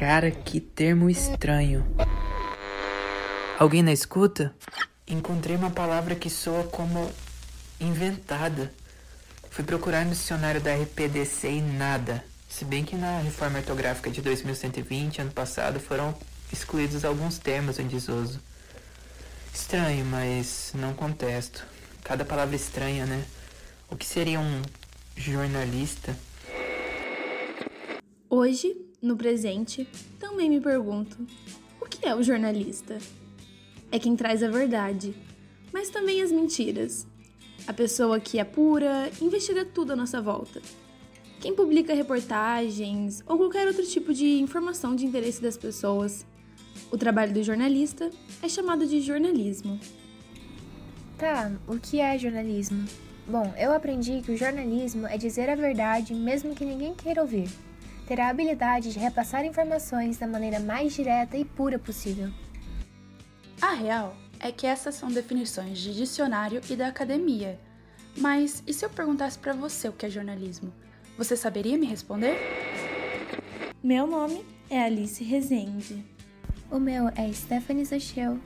Cara, que termo estranho. Alguém na escuta? Encontrei uma palavra que soa como inventada. Fui procurar no dicionário da RPDC e nada. Se bem que na reforma ortográfica de 2120, ano passado, foram excluídos alguns termos em desuso. Estranho, mas não contesto. Cada palavra estranha, né? O que seria um jornalista? Hoje no presente, também me pergunto: o que é o jornalista? É quem traz a verdade, mas também as mentiras. A pessoa que apura, é investiga tudo à nossa volta. Quem publica reportagens ou qualquer outro tipo de informação de interesse das pessoas. O trabalho do jornalista é chamado de jornalismo. Tá, o que é jornalismo? Bom, eu aprendi que o jornalismo é dizer a verdade mesmo que ninguém queira ouvir terá a habilidade de repassar informações da maneira mais direta e pura possível. A real é que essas são definições de dicionário e da academia. Mas e se eu perguntasse para você o que é jornalismo? Você saberia me responder? Meu nome é Alice Rezende. O meu é Stephanie Zachel.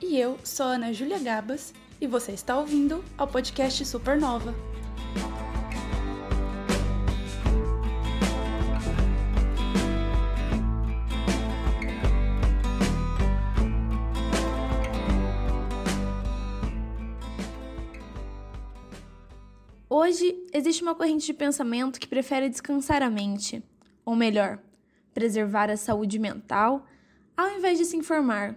E eu sou Ana Júlia Gabas e você está ouvindo ao podcast Supernova. Hoje, existe uma corrente de pensamento que prefere descansar a mente, ou melhor, preservar a saúde mental, ao invés de se informar.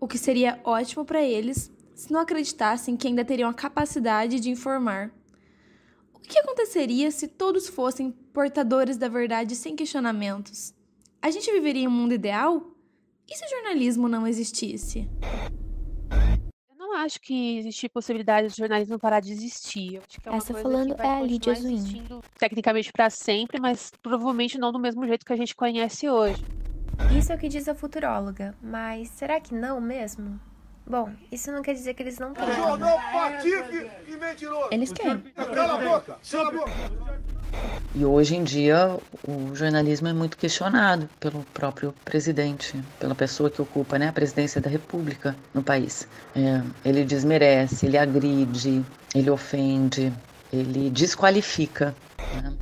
O que seria ótimo para eles se não acreditassem que ainda teriam a capacidade de informar. O que aconteceria se todos fossem portadores da verdade sem questionamentos? A gente viveria em um mundo ideal? E se o jornalismo não existisse? não acho que existe possibilidade do jornalismo parar de existir. acho que é uma Essa coisa falando que vai é a Lídia Zuin. Tecnicamente para sempre, mas provavelmente não do mesmo jeito que a gente conhece hoje. Isso é o que diz a futuróloga, mas será que não mesmo? Bom, isso não quer dizer que eles não têm. Eles querem. Cala a boca! Cala a boca! E hoje em dia o jornalismo é muito questionado pelo próprio presidente, pela pessoa que ocupa né, a presidência da República no país. É, ele desmerece, ele agride, ele ofende, ele desqualifica. Né?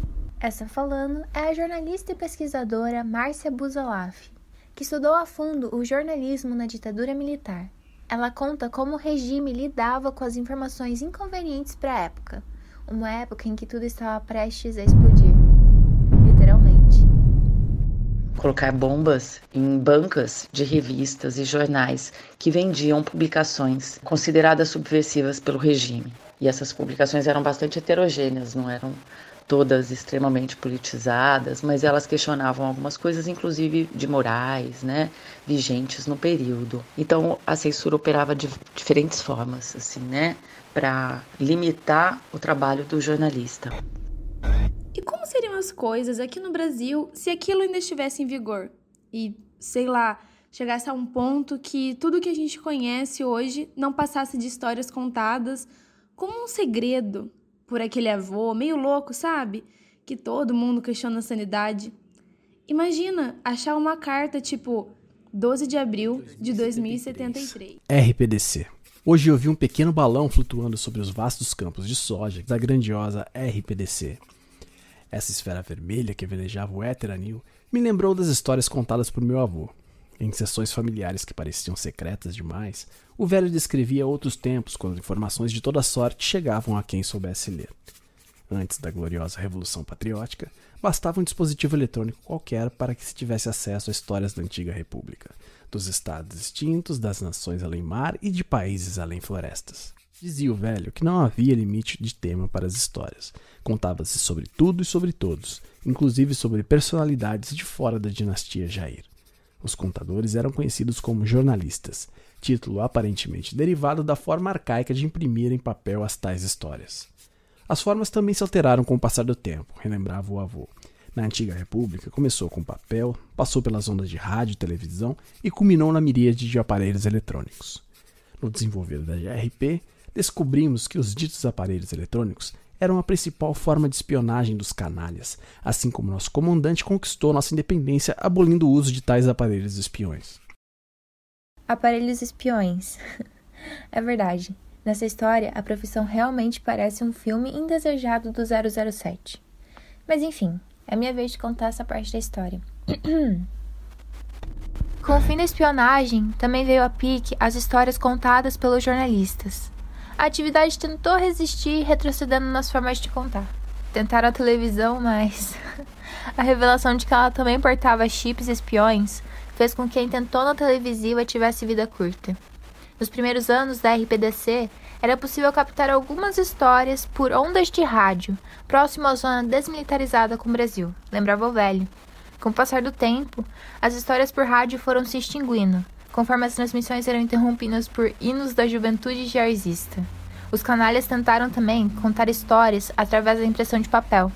Essa falando é a jornalista e pesquisadora Márcia Buzolaf, que estudou a fundo o jornalismo na ditadura militar. Ela conta como o regime lidava com as informações inconvenientes para a época uma época em que tudo estava prestes a explodir literalmente. Colocar bombas em bancas de revistas e jornais que vendiam publicações consideradas subversivas pelo regime. E essas publicações eram bastante heterogêneas, não eram todas extremamente politizadas, mas elas questionavam algumas coisas, inclusive de morais, né, vigentes no período. Então a censura operava de diferentes formas, assim, né, para limitar o trabalho do jornalista. E como seriam as coisas aqui no Brasil se aquilo ainda estivesse em vigor? E, sei lá, chegasse a um ponto que tudo que a gente conhece hoje não passasse de histórias contadas como um segredo, por aquele avô meio louco, sabe? Que todo mundo questiona a sanidade. Imagina achar uma carta tipo 12 de abril de 2073. RPDC. Hoje eu vi um pequeno balão flutuando sobre os vastos campos de soja da grandiosa RPDC. Essa esfera vermelha que velejava o éter anil me lembrou das histórias contadas por meu avô. Em sessões familiares que pareciam secretas demais, o velho descrevia outros tempos quando informações de toda sorte chegavam a quem soubesse ler. Antes da gloriosa Revolução Patriótica, bastava um dispositivo eletrônico qualquer para que se tivesse acesso a histórias da antiga República, dos estados extintos, das nações além mar e de países além florestas. Dizia o velho que não havia limite de tema para as histórias. Contava-se sobre tudo e sobre todos, inclusive sobre personalidades de fora da dinastia Jair. Os contadores eram conhecidos como jornalistas, título aparentemente derivado da forma arcaica de imprimir em papel as tais histórias. As formas também se alteraram com o passar do tempo, relembrava o avô. Na antiga República, começou com papel, passou pelas ondas de rádio e televisão e culminou na miríade de aparelhos eletrônicos. No desenvolver da GRP, descobrimos que os ditos aparelhos eletrônicos eram a principal forma de espionagem dos canalhas, assim como nosso comandante conquistou nossa independência abolindo o uso de tais aparelhos espiões. Aparelhos espiões. é verdade. Nessa história, a profissão realmente parece um filme indesejado do 007. Mas enfim, é minha vez de contar essa parte da história. Com o fim da espionagem, também veio a pique as histórias contadas pelos jornalistas. A atividade tentou resistir, retrocedendo nas formas de contar. Tentaram a televisão, mas a revelação de que ela também portava chips espiões fez com que a intentona televisiva tivesse vida curta. Nos primeiros anos da RPDC, era possível captar algumas histórias por ondas de rádio, próximo à zona desmilitarizada com o Brasil, lembrava o velho. Com o passar do tempo, as histórias por rádio foram se extinguindo, conforme as transmissões eram interrompidas por hinos da juventude jarzista. Os canalhas tentaram também contar histórias através da impressão de papel.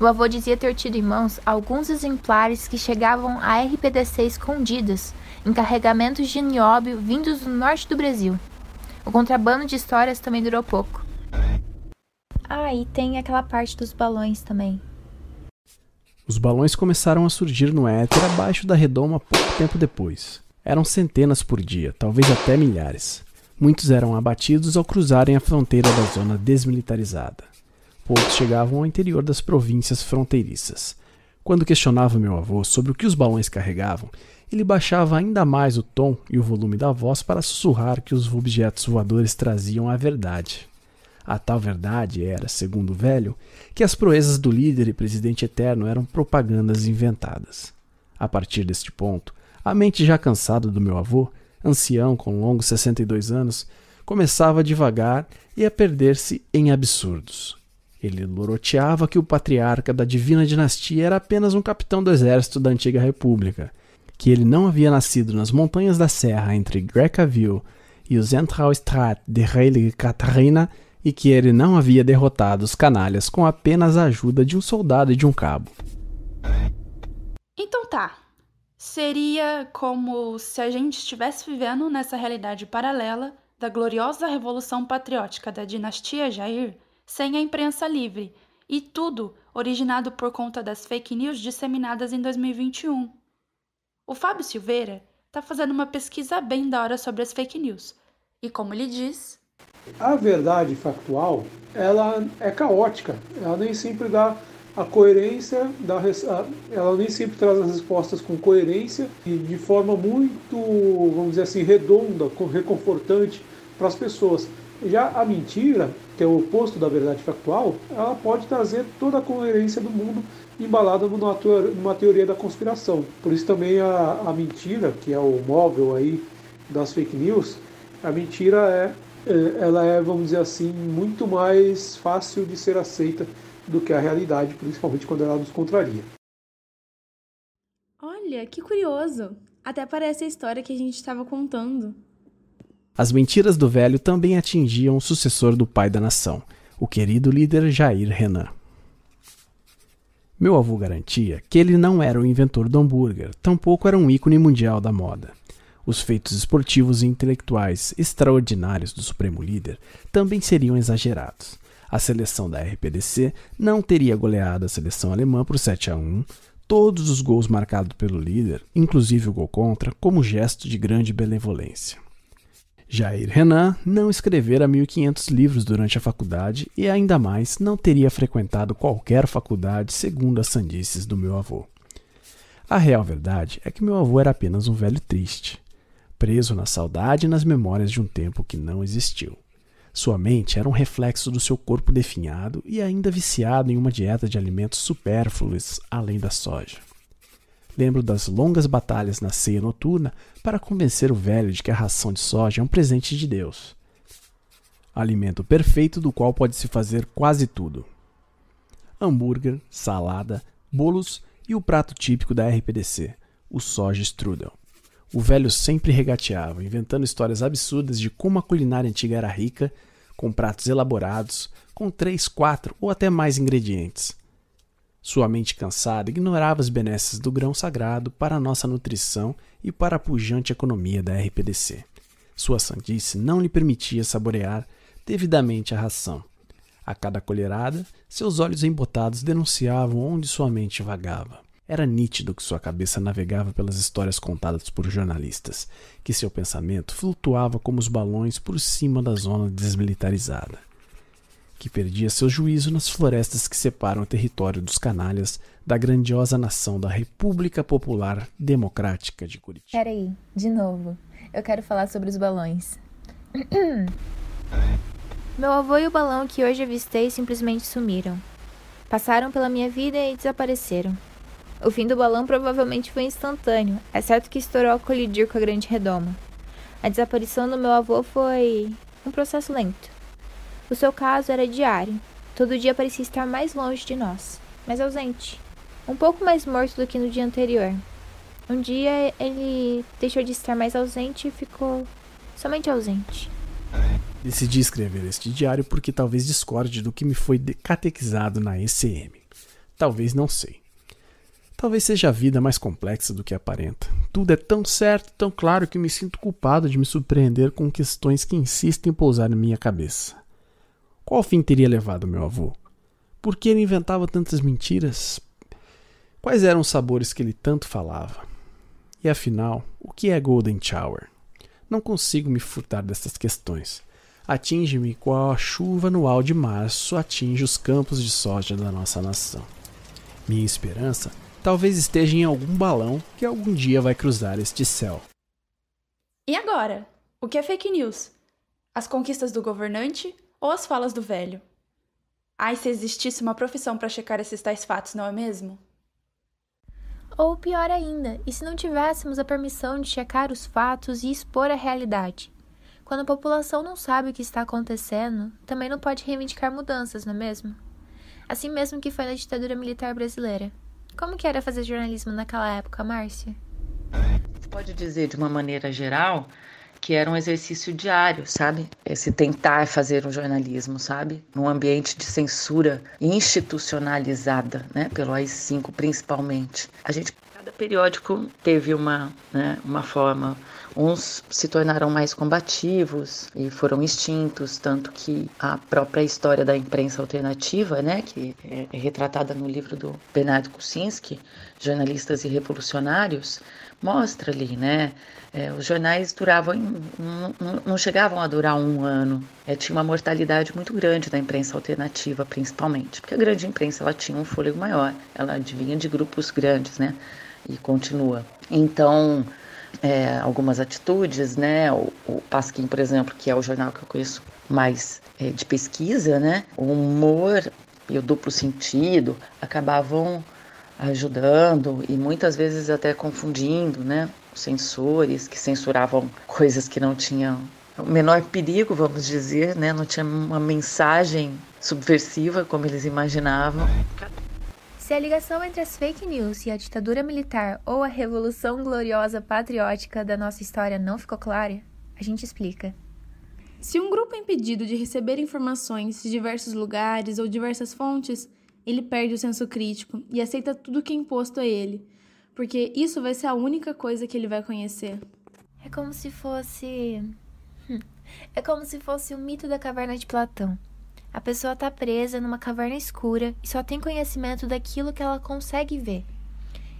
O avô dizia ter tido em mãos alguns exemplares que chegavam a RPDC escondidas, em carregamentos de nióbio vindos do norte do Brasil. O contrabando de histórias também durou pouco. Ah, e tem aquela parte dos balões também. Os balões começaram a surgir no éter abaixo da redoma pouco tempo depois. Eram centenas por dia, talvez até milhares. Muitos eram abatidos ao cruzarem a fronteira da zona desmilitarizada. Poucos chegavam ao interior das províncias fronteiriças. Quando questionava meu avô sobre o que os balões carregavam, ele baixava ainda mais o tom e o volume da voz para sussurrar que os objetos voadores traziam a verdade. A tal verdade era, segundo o velho, que as proezas do líder e presidente eterno eram propagandas inventadas. A partir deste ponto, a mente já cansada do meu avô, ancião com longos 62 anos, começava a devagar e a perder-se em absurdos. Ele loroteava que o patriarca da divina dinastia era apenas um capitão do exército da antiga república, que ele não havia nascido nas montanhas da serra entre Grecaville e o Zentralstraat de Heilige Katharina e que ele não havia derrotado os canalhas com apenas a ajuda de um soldado e de um cabo. Então tá, seria como se a gente estivesse vivendo nessa realidade paralela da gloriosa Revolução Patriótica da dinastia Jair sem a imprensa livre, e tudo originado por conta das fake news disseminadas em 2021. O Fábio Silveira está fazendo uma pesquisa bem da hora sobre as fake news, e como ele diz. A verdade factual, ela é caótica, ela nem sempre dá a coerência da ela nem sempre traz as respostas com coerência e de forma muito vamos dizer assim redonda reconfortante para as pessoas já a mentira que é o oposto da verdade factual ela pode trazer toda a coerência do mundo embalada numa teoria da conspiração por isso também a, a mentira que é o móvel aí das fake news a mentira é, é ela é vamos dizer assim muito mais fácil de ser aceita do que a realidade, principalmente quando ela nos contraria. Olha, que curioso! Até parece a história que a gente estava contando. As mentiras do velho também atingiam o sucessor do pai da nação, o querido líder Jair Renan. Meu avô garantia que ele não era o inventor do hambúrguer, tampouco era um ícone mundial da moda. Os feitos esportivos e intelectuais extraordinários do Supremo Líder também seriam exagerados. A seleção da RPDC não teria goleado a seleção alemã por 7 a 1, todos os gols marcados pelo líder, inclusive o gol contra, como gesto de grande benevolência. Jair Renan não escrevera 1.500 livros durante a faculdade e, ainda mais, não teria frequentado qualquer faculdade, segundo as sandices do meu avô. A real verdade é que meu avô era apenas um velho triste, preso na saudade e nas memórias de um tempo que não existiu. Sua mente era um reflexo do seu corpo definhado e ainda viciado em uma dieta de alimentos supérfluos além da soja. Lembro das longas batalhas na ceia noturna para convencer o velho de que a ração de soja é um presente de Deus. Alimento perfeito do qual pode se fazer quase tudo: hambúrguer, salada, bolos e o prato típico da RPDC, o soja strudel o velho sempre regateava, inventando histórias absurdas de como a culinária antiga era rica, com pratos elaborados, com três, quatro ou até mais ingredientes. Sua mente cansada ignorava as benesses do grão sagrado para a nossa nutrição e para a pujante economia da RPDC. Sua sandice não lhe permitia saborear devidamente a ração. A cada colherada, seus olhos embotados denunciavam onde sua mente vagava. Era nítido que sua cabeça navegava pelas histórias contadas por jornalistas, que seu pensamento flutuava como os balões por cima da zona desmilitarizada, que perdia seu juízo nas florestas que separam o território dos canalhas da grandiosa nação da República Popular Democrática de Curitiba. Peraí, de novo. Eu quero falar sobre os balões. Meu avô e o balão que hoje avistei simplesmente sumiram. Passaram pela minha vida e desapareceram. O fim do balão provavelmente foi instantâneo, exceto é que estourou ao colidir com a grande redoma. A desaparição do meu avô foi um processo lento. O seu caso era diário. Todo dia parecia estar mais longe de nós, mas ausente. Um pouco mais morto do que no dia anterior. Um dia ele deixou de estar mais ausente e ficou somente ausente. Decidi escrever este diário porque talvez discorde do que me foi catequizado na ECM. Talvez não sei. Talvez seja a vida mais complexa do que aparenta. Tudo é tão certo, tão claro que me sinto culpado de me surpreender com questões que insistem em pousar em minha cabeça. Qual fim teria levado meu avô? Por que ele inventava tantas mentiras? Quais eram os sabores que ele tanto falava? E afinal, o que é Golden Shower? Não consigo me furtar dessas questões. Atinge-me qual a chuva anual de março atinge os campos de soja da nossa nação. Minha esperança talvez esteja em algum balão que algum dia vai cruzar este céu. E agora? O que é fake news? As conquistas do governante ou as falas do velho? Ai, se existisse uma profissão para checar esses tais fatos, não é mesmo? Ou pior ainda, e se não tivéssemos a permissão de checar os fatos e expor a realidade? Quando a população não sabe o que está acontecendo, também não pode reivindicar mudanças, não é mesmo? Assim mesmo que foi na ditadura militar brasileira. Como que era fazer jornalismo naquela época, Márcia? Pode dizer de uma maneira geral que era um exercício diário, sabe? Esse é tentar fazer um jornalismo, sabe? Num ambiente de censura institucionalizada, né? Pelo AI-5, principalmente. A gente Cada periódico teve uma, né, uma forma. Uns se tornaram mais combativos e foram extintos, tanto que a própria história da imprensa alternativa, né, que é, é retratada no livro do Bernardo Kuczynski, Jornalistas e Revolucionários, mostra ali, né? É, os jornais duravam, não, não, chegavam a durar um ano. É, tinha uma mortalidade muito grande da imprensa alternativa, principalmente, porque a grande imprensa ela tinha um fôlego maior, ela vinha de grupos grandes, né? E continua. Então, é, algumas atitudes, né? O, o Pasquim, por exemplo, que é o jornal que eu conheço mais é, de pesquisa, né? O humor e o duplo sentido acabavam ajudando e muitas vezes até confundindo, né? Os censores que censuravam coisas que não tinham o menor perigo, vamos dizer, né? Não tinha uma mensagem subversiva como eles imaginavam. Se a ligação entre as fake news e a ditadura militar ou a revolução gloriosa patriótica da nossa história não ficou clara, a gente explica. Se um grupo é impedido de receber informações de diversos lugares ou diversas fontes, ele perde o senso crítico e aceita tudo que é imposto a ele, porque isso vai ser a única coisa que ele vai conhecer. É como se fosse. Hum, é como se fosse o mito da caverna de Platão. A pessoa está presa numa caverna escura e só tem conhecimento daquilo que ela consegue ver.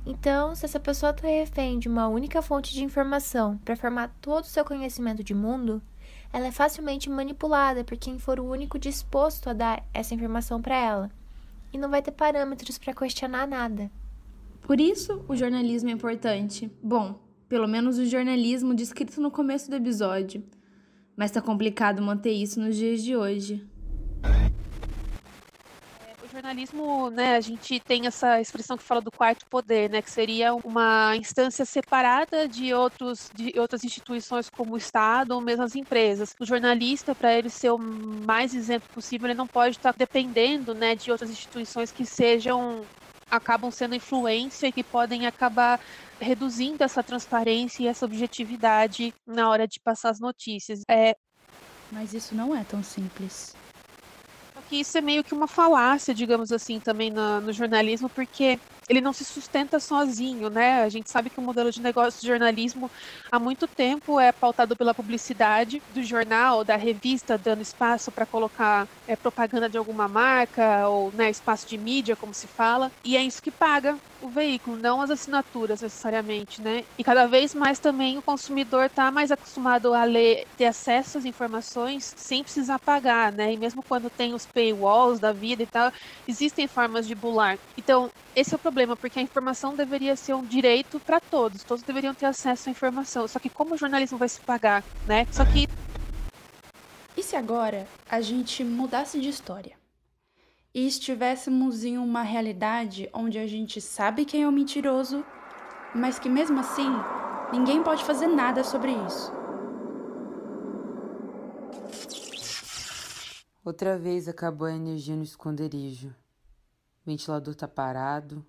Então, se essa pessoa está refém de uma única fonte de informação para formar todo o seu conhecimento de mundo, ela é facilmente manipulada por quem for o único disposto a dar essa informação para ela e não vai ter parâmetros para questionar nada. Por isso, o jornalismo é importante. Bom, pelo menos o jornalismo descrito no começo do episódio. Mas tá complicado manter isso nos dias de hoje. É, o jornalismo, né, a gente tem essa expressão que fala do quarto poder, né, que seria uma instância separada de, outros, de outras instituições como o Estado ou mesmo as empresas. O jornalista, para ele ser o mais isento possível, ele não pode estar tá dependendo, né, de outras instituições que sejam acabam sendo influência e que podem acabar reduzindo essa transparência e essa objetividade na hora de passar as notícias. É... Mas isso não é tão simples que isso é meio que uma falácia, digamos assim, também no jornalismo, porque ele não se sustenta sozinho, né? A gente sabe que o modelo de negócio de jornalismo há muito tempo é pautado pela publicidade do jornal, da revista, dando espaço para colocar é, propaganda de alguma marca ou né, espaço de mídia, como se fala, e é isso que paga o veículo, não as assinaturas necessariamente, né? E cada vez mais também o consumidor está mais acostumado a ler, ter acesso às informações sem precisar pagar, né? E mesmo quando tem os paywalls da vida e tal, existem formas de bular. Então, esse é o problema, porque a informação deveria ser um direito para todos, todos deveriam ter acesso à informação. Só que como o jornalismo vai se pagar, né? Só que e se agora a gente mudasse de história? e estivéssemos em uma realidade onde a gente sabe quem é o mentiroso, mas que mesmo assim ninguém pode fazer nada sobre isso. Outra vez acabou a energia no esconderijo. O ventilador tá parado.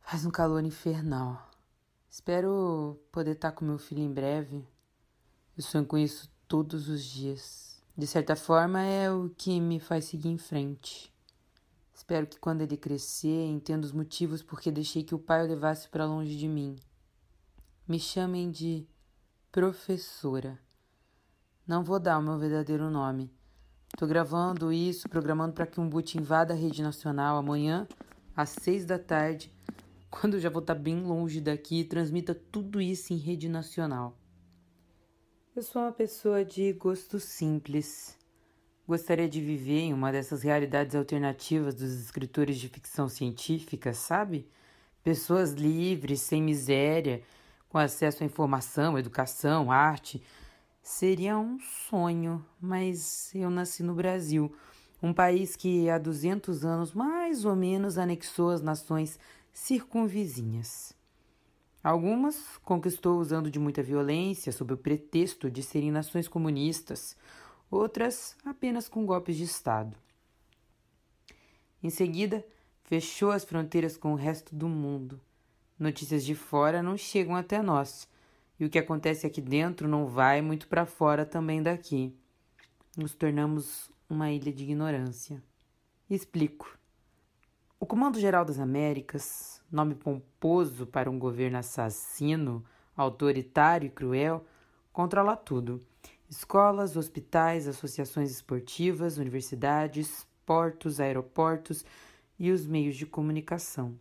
Faz um calor infernal. Espero poder estar tá com meu filho em breve. Eu sonho com isso todos os dias. De certa forma, é o que me faz seguir em frente. Espero que quando ele crescer entenda os motivos por que deixei que o pai o levasse para longe de mim. Me chamem de professora. Não vou dar o meu verdadeiro nome. Estou gravando isso, programando para que um boot invada a rede nacional amanhã, às seis da tarde, quando eu já vou estar tá bem longe daqui e transmita tudo isso em rede nacional. Eu sou uma pessoa de gosto simples. Gostaria de viver em uma dessas realidades alternativas dos escritores de ficção científica, sabe? Pessoas livres, sem miséria, com acesso à informação, educação, arte. Seria um sonho, mas eu nasci no Brasil, um país que há 200 anos mais ou menos anexou as nações circunvizinhas. Algumas conquistou usando de muita violência, sob o pretexto de serem nações comunistas outras apenas com golpes de Estado. Em seguida, fechou as fronteiras com o resto do mundo. Notícias de fora não chegam até nós, e o que acontece aqui dentro não vai muito para fora também daqui. Nos tornamos uma ilha de ignorância. Explico. O Comando-Geral das Américas, nome pomposo para um governo assassino, autoritário e cruel, controla tudo Escolas, hospitais, associações esportivas, universidades, portos, aeroportos e os meios de comunicação.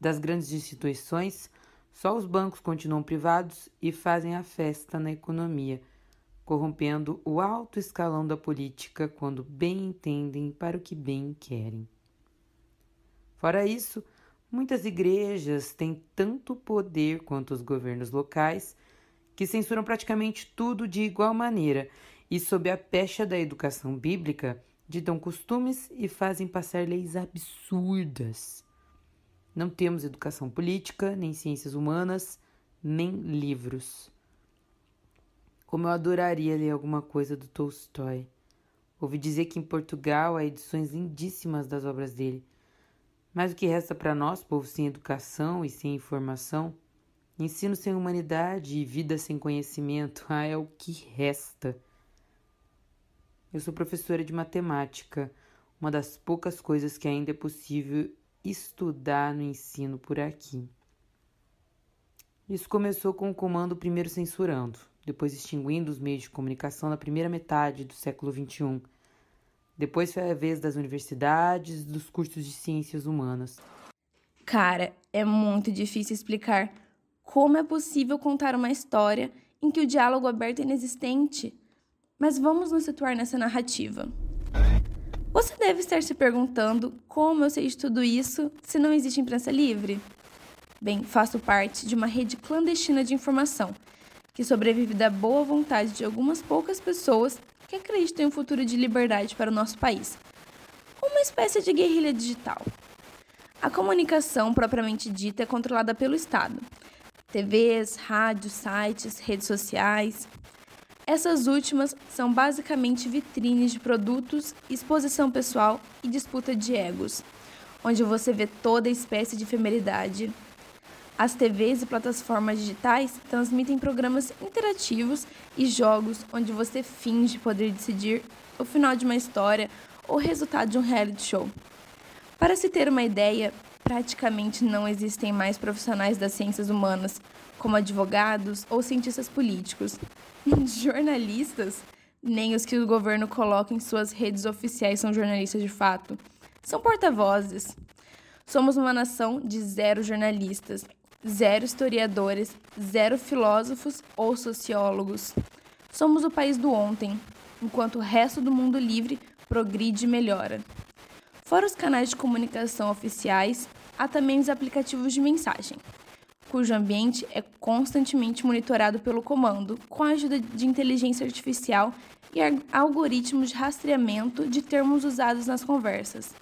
Das grandes instituições, só os bancos continuam privados e fazem a festa na economia, corrompendo o alto escalão da política quando bem entendem para o que bem querem. Fora isso, muitas igrejas têm tanto poder quanto os governos locais que censuram praticamente tudo de igual maneira e sob a pecha da educação bíblica, ditam costumes e fazem passar leis absurdas. Não temos educação política, nem ciências humanas, nem livros. Como eu adoraria ler alguma coisa do Tolstói. Ouvi dizer que em Portugal há edições lindíssimas das obras dele. Mas o que resta para nós, povo sem educação e sem informação? Ensino sem humanidade e vida sem conhecimento ah, é o que resta. Eu sou professora de matemática, uma das poucas coisas que ainda é possível estudar no ensino por aqui. Isso começou com o comando primeiro censurando, depois extinguindo os meios de comunicação na primeira metade do século XXI. Depois foi a vez das universidades, dos cursos de ciências humanas. Cara, é muito difícil explicar como é possível contar uma história em que o diálogo aberto é inexistente? Mas vamos nos situar nessa narrativa. Você deve estar se perguntando como eu sei de tudo isso se não existe imprensa livre? Bem, faço parte de uma rede clandestina de informação que sobrevive da boa vontade de algumas poucas pessoas que acreditam em um futuro de liberdade para o nosso país. Uma espécie de guerrilha digital. A comunicação propriamente dita é controlada pelo Estado, TVs, rádios, sites, redes sociais. Essas últimas são basicamente vitrines de produtos, exposição pessoal e disputa de egos, onde você vê toda espécie de efemeridade. As TVs e plataformas digitais transmitem programas interativos e jogos onde você finge poder decidir o final de uma história ou o resultado de um reality show. Para se ter uma ideia, praticamente não existem mais profissionais das ciências humanas, como advogados ou cientistas políticos. Jornalistas, nem os que o governo coloca em suas redes oficiais são jornalistas de fato. São porta-vozes. Somos uma nação de zero jornalistas, zero historiadores, zero filósofos ou sociólogos. Somos o país do ontem, enquanto o resto do mundo livre progride e melhora. Fora os canais de comunicação oficiais, há também os aplicativos de mensagem, cujo ambiente é constantemente monitorado pelo comando com a ajuda de inteligência artificial e algoritmos de rastreamento de termos usados nas conversas.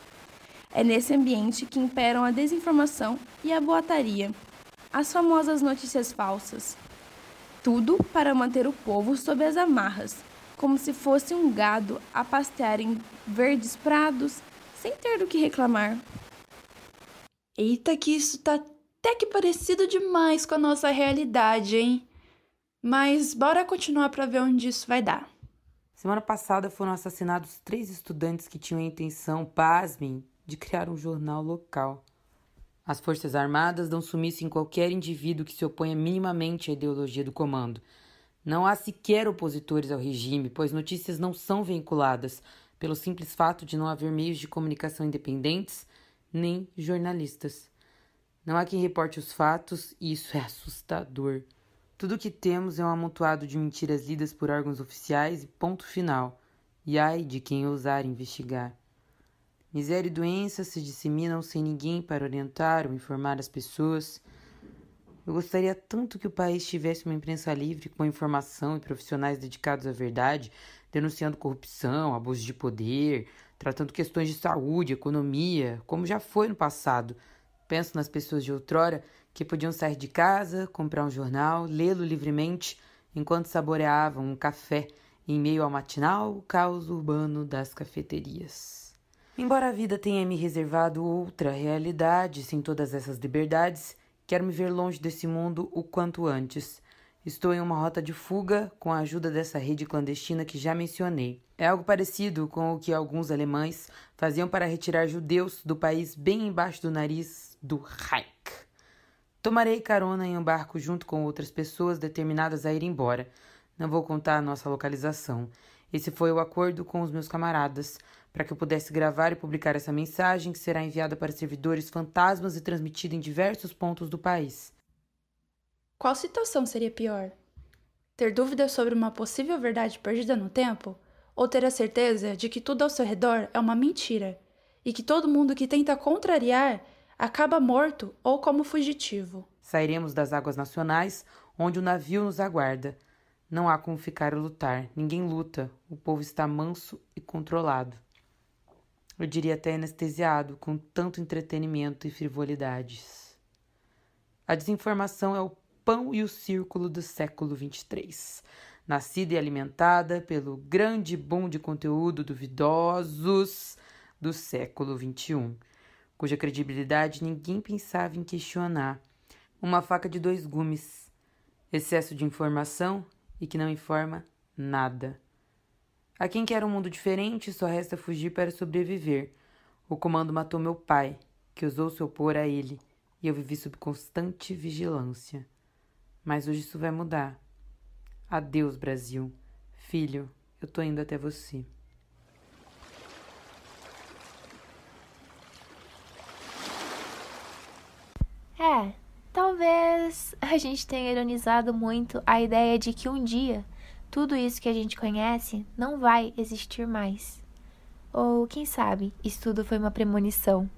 É nesse ambiente que imperam a desinformação e a boataria, as famosas notícias falsas. Tudo para manter o povo sob as amarras, como se fosse um gado a pastear em verdes prados, sem ter do que reclamar. Eita, que isso tá até que parecido demais com a nossa realidade, hein? Mas bora continuar para ver onde isso vai dar. Semana passada foram assassinados três estudantes que tinham a intenção, pasmem, de criar um jornal local. As Forças Armadas dão sumiço em qualquer indivíduo que se oponha minimamente à ideologia do comando. Não há sequer opositores ao regime, pois notícias não são veiculadas, pelo simples fato de não haver meios de comunicação independentes nem jornalistas. Não há quem reporte os fatos e isso é assustador. Tudo o que temos é um amontoado de mentiras lidas por órgãos oficiais e ponto final. E ai de quem ousar investigar. Miséria e doença se disseminam sem ninguém para orientar ou informar as pessoas. Eu gostaria tanto que o país tivesse uma imprensa livre com informação e profissionais dedicados à verdade, denunciando corrupção, abuso de poder, tratando questões de saúde, economia, como já foi no passado. Penso nas pessoas de outrora que podiam sair de casa, comprar um jornal, lê-lo livremente enquanto saboreavam um café em meio ao matinal caos urbano das cafeterias. Embora a vida tenha me reservado outra realidade sem todas essas liberdades, quero me ver longe desse mundo o quanto antes. Estou em uma rota de fuga com a ajuda dessa rede clandestina que já mencionei. É algo parecido com o que alguns alemães faziam para retirar judeus do país bem embaixo do nariz do Reich. Tomarei carona em um barco junto com outras pessoas determinadas a ir embora. Não vou contar a nossa localização. Esse foi o acordo com os meus camaradas para que eu pudesse gravar e publicar essa mensagem que será enviada para servidores fantasmas e transmitida em diversos pontos do país. Qual situação seria pior? Ter dúvidas sobre uma possível verdade perdida no tempo? Ou ter a certeza de que tudo ao seu redor é uma mentira e que todo mundo que tenta contrariar acaba morto ou como fugitivo? Sairemos das águas nacionais, onde o navio nos aguarda. Não há como ficar a lutar. Ninguém luta. O povo está manso e controlado. Eu diria até anestesiado, com tanto entretenimento e frivolidades. A desinformação é o Pão e o Círculo do século 23. Nascida e alimentada pelo grande boom de conteúdo duvidosos do século 21, cuja credibilidade ninguém pensava em questionar. Uma faca de dois gumes, excesso de informação e que não informa nada. A quem quer um mundo diferente, só resta fugir para sobreviver. O comando matou meu pai, que ousou se opor a ele, e eu vivi sob constante vigilância. Mas hoje isso vai mudar. Adeus, Brasil. Filho, eu tô indo até você. É, talvez a gente tenha ironizado muito a ideia de que um dia tudo isso que a gente conhece não vai existir mais. Ou, quem sabe, isso tudo foi uma premonição,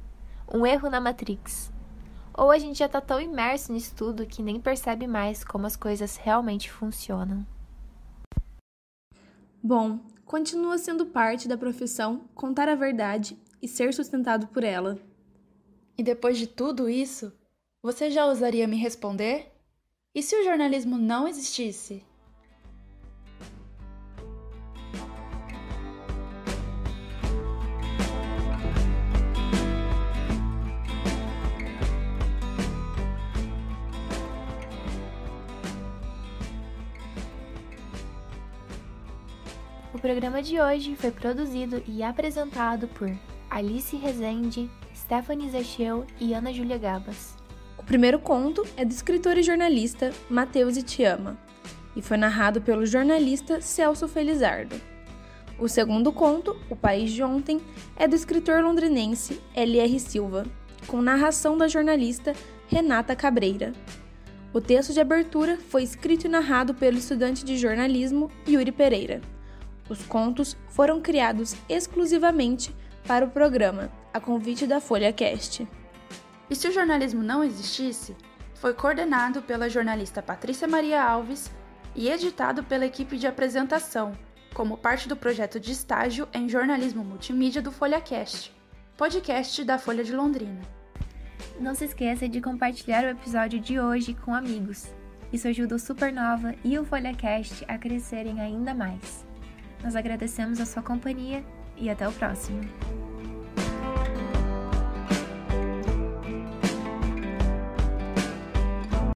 um erro na Matrix ou a gente já está tão imerso nisso tudo que nem percebe mais como as coisas realmente funcionam. Bom, continua sendo parte da profissão contar a verdade e ser sustentado por ela. E depois de tudo isso, você já ousaria me responder? E se o jornalismo não existisse? programa de hoje foi produzido e apresentado por Alice Rezende, Stephanie Zechel e Ana Júlia Gabas. O primeiro conto é do escritor e jornalista Matheus Itiama e foi narrado pelo jornalista Celso Felizardo. O segundo conto, O País de Ontem, é do escritor londrinense L.R. Silva, com narração da jornalista Renata Cabreira. O texto de abertura foi escrito e narrado pelo estudante de jornalismo Yuri Pereira. Os contos foram criados exclusivamente para o programa, a convite da Folha Cast. E se o jornalismo não existisse, foi coordenado pela jornalista Patrícia Maria Alves e editado pela equipe de apresentação, como parte do projeto de estágio em jornalismo multimídia do FolhaCast, podcast da Folha de Londrina. Não se esqueça de compartilhar o episódio de hoje com amigos. Isso ajuda o Supernova e o FolhaCast a crescerem ainda mais. Nós agradecemos a sua companhia e até o próximo.